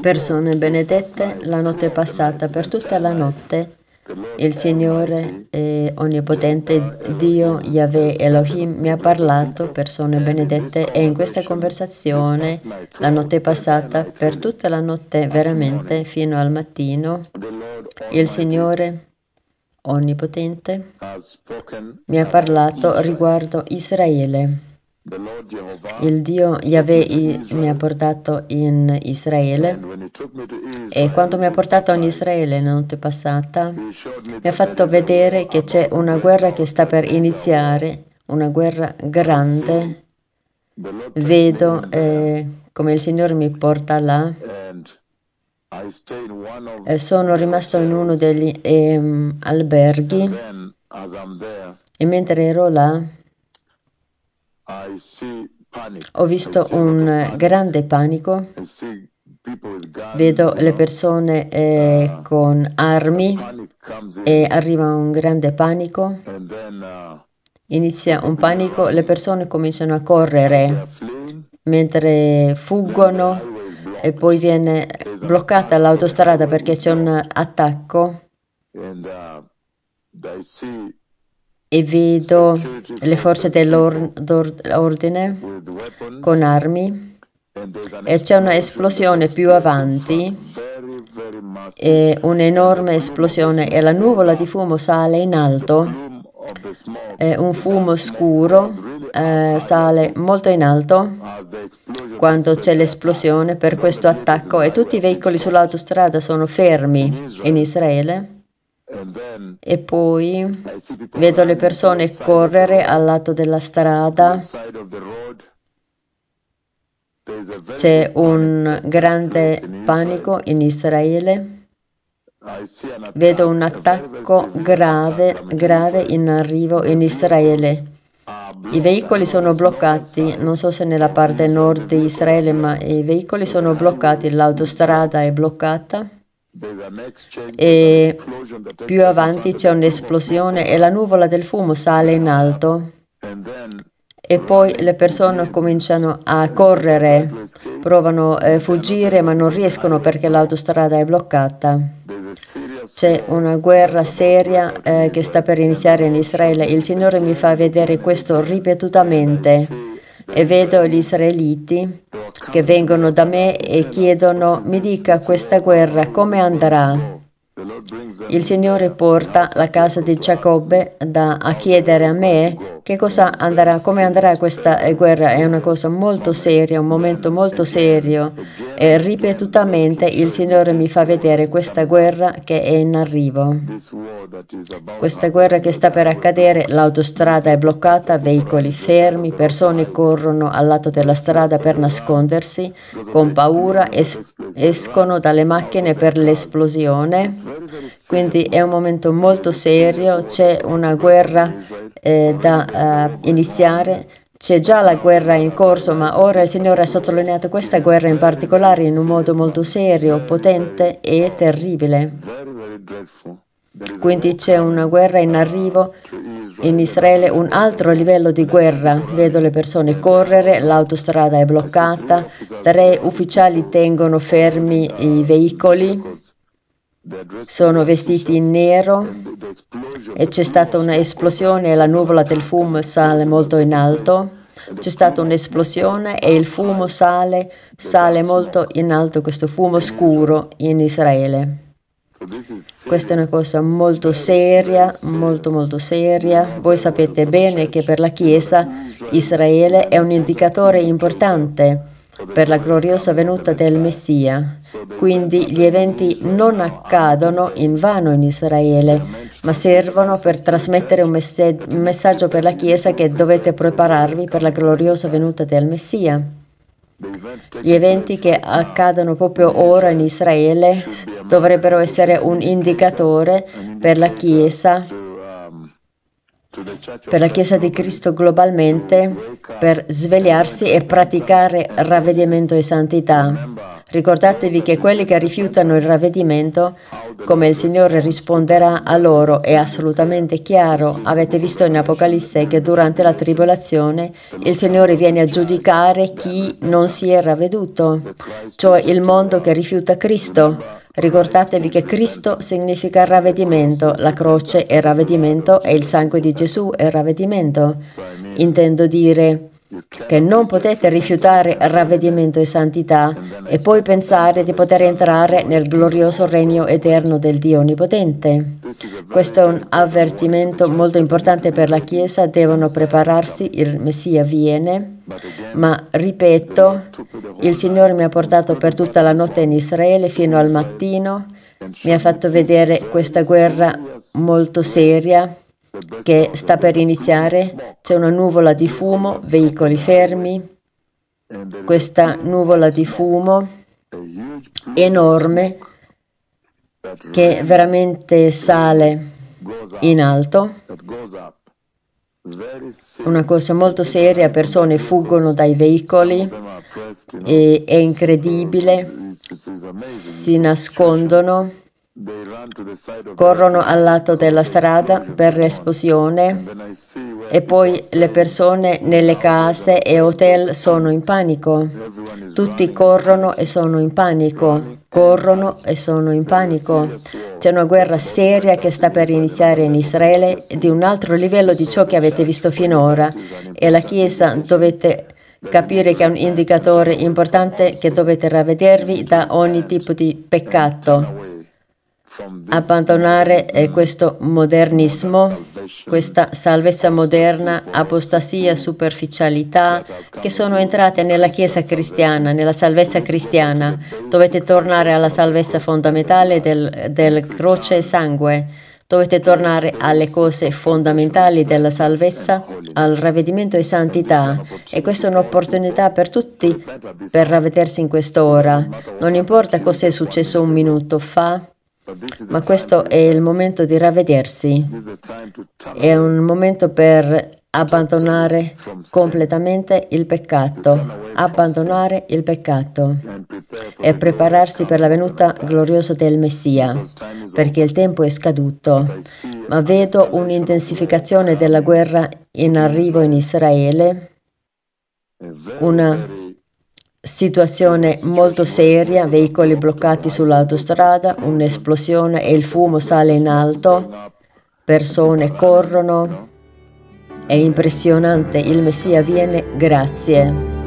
persone benedette la notte passata, per tutta la notte il Signore eh, Onnipotente, Dio Yahweh Elohim, mi ha parlato, persone benedette, e in questa conversazione, la notte passata, per tutta la notte veramente, fino al mattino, il Signore Onnipotente mi ha parlato riguardo Israele. Il Dio Yahweh mi ha portato in Israele e quando mi ha portato in Israele la notte passata mi ha fatto vedere che c'è una guerra che sta per iniziare, una guerra grande. Vedo eh, come il Signore mi porta là. E sono rimasto in uno degli eh, alberghi e mentre ero là ho visto un grande panico, vedo le persone eh, uh, con armi e arriva un grande panico, uh, inizia un panico, le persone cominciano a correre mentre fuggono e poi viene bloccata l'autostrada perché c'è un attacco uh, e vedo le forze dell'ordine con armi e c'è un'esplosione più avanti e un'enorme esplosione e la nuvola di fumo sale in alto e un fumo scuro eh, sale molto in alto quando c'è l'esplosione per questo attacco e tutti i veicoli sull'autostrada sono fermi in Israele e poi vedo le persone correre al lato della strada. C'è un grande panico in Israele. Vedo un attacco grave, grave in arrivo in Israele. I veicoli sono bloccati, non so se nella parte nord di Israele, ma i veicoli sono bloccati, l'autostrada è bloccata e più avanti c'è un'esplosione e la nuvola del fumo sale in alto e poi le persone cominciano a correre, provano a eh, fuggire ma non riescono perché l'autostrada è bloccata. C'è una guerra seria eh, che sta per iniziare in Israele. Il Signore mi fa vedere questo ripetutamente e vedo gli israeliti che vengono da me e chiedono mi dica questa guerra come andrà. Il Signore porta la casa di Giacobbe da, a chiedere a me che cosa andrà, come andrà questa eh, guerra. È una cosa molto seria, un momento molto serio. E ripetutamente il Signore mi fa vedere questa guerra che è in arrivo. Questa guerra che sta per accadere, l'autostrada è bloccata, veicoli fermi, persone corrono al lato della strada per nascondersi, con paura es- escono dalle macchine per l'esplosione quindi è un momento molto serio, c'è una guerra eh, da uh, iniziare. C'è già la guerra in corso, ma ora il Signore ha sottolineato questa guerra in particolare in un modo molto serio, potente e terribile. Quindi c'è una guerra in arrivo in Israele, un altro livello di guerra. Vedo le persone correre, l'autostrada è bloccata, tre ufficiali tengono fermi i veicoli sono vestiti in nero e c'è stata un'esplosione, la nuvola del fumo sale molto in alto, c'è stata un'esplosione e il fumo sale, sale molto in alto, questo fumo scuro in Israele. Questa è una cosa molto seria, molto molto seria. Voi sapete bene che per la Chiesa Israele è un indicatore importante per la gloriosa venuta del Messia. Quindi gli eventi non accadono in vano in Israele, ma servono per trasmettere un, messaggio per la Chiesa che dovete prepararvi per la gloriosa venuta del Messia. Gli eventi che accadono proprio ora in Israele dovrebbero essere un indicatore per la Chiesa per la Chiesa di Cristo globalmente per svegliarsi e praticare ravvedimento e santità. Ricordatevi che quelli che rifiutano il ravvedimento, come il Signore risponderà a loro, è assolutamente chiaro. Avete visto in Apocalisse che durante la tribolazione il Signore viene a giudicare chi non si è ravveduto, cioè il mondo che rifiuta Cristo. Ricordatevi che Cristo significa ravvedimento, la croce è ravvedimento e il sangue di Gesù è ravvedimento. Intendo dire che non potete rifiutare ravvedimento e santità e poi pensare di poter entrare nel glorioso regno eterno del Dio Onnipotente. Questo è un avvertimento molto importante per la Chiesa, devono prepararsi, il Messia viene, ma ripeto, il Signore mi ha portato per tutta la notte in Israele fino al mattino, mi ha fatto vedere questa guerra molto seria che sta per iniziare, c'è una nuvola di fumo, veicoli fermi, questa nuvola di fumo enorme che veramente sale in alto. Una cosa molto seria, persone fuggono dai veicoli, è incredibile, si nascondono corrono al lato della strada per l'esplosione e poi le persone nelle case e hotel sono in panico. Tutti corrono e sono in panico, corrono e sono in panico. C'è una guerra seria che sta per iniziare in Israele di un altro livello di ciò che avete visto finora e la Chiesa dovete capire che è un indicatore importante che dovete ravvedervi da ogni tipo di peccato abbandonare questo modernismo, questa salvezza moderna, apostasia, superficialità che sono entrate nella Chiesa cristiana, nella salvezza cristiana. Dovete tornare alla salvezza fondamentale del, del croce e sangue. Dovete tornare alle cose fondamentali della salvezza, al ravvedimento e santità. E questa è un'opportunità per tutti per ravvedersi in quest'ora. Non importa cosa è successo un minuto fa, ma questo è il momento di ravvedersi, è un momento per abbandonare completamente il peccato, abbandonare il peccato e prepararsi per la venuta gloriosa del Messia, perché il tempo è scaduto. Ma vedo un'intensificazione della guerra in arrivo in Israele, una Situazione molto seria, veicoli bloccati sull'autostrada, un'esplosione e il fumo sale in alto, persone corrono. È impressionante, il Messia viene, grazie.